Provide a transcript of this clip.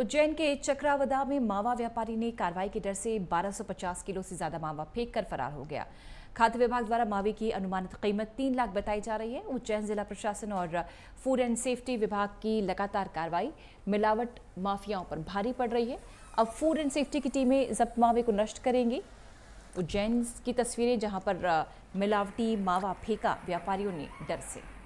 उज्जैन के चक्रावदा में मावा व्यापारी ने कार्रवाई के डर से 1250 किलो से ज्यादा मावा फेंक कर फरार हो गया खाद्य विभाग द्वारा मावे की अनुमानित कीमत तीन लाख बताई जा रही है उज्जैन जिला प्रशासन और फूड एंड सेफ्टी विभाग की लगातार कार्रवाई मिलावट माफियाओं पर भारी पड़ रही है अब फूड एंड सेफ्टी की टीमें जब्त मावे को नष्ट करेंगी उज्जैन की तस्वीरें जहां पर मिलावटी मावा फेंका व्यापारियों ने डर से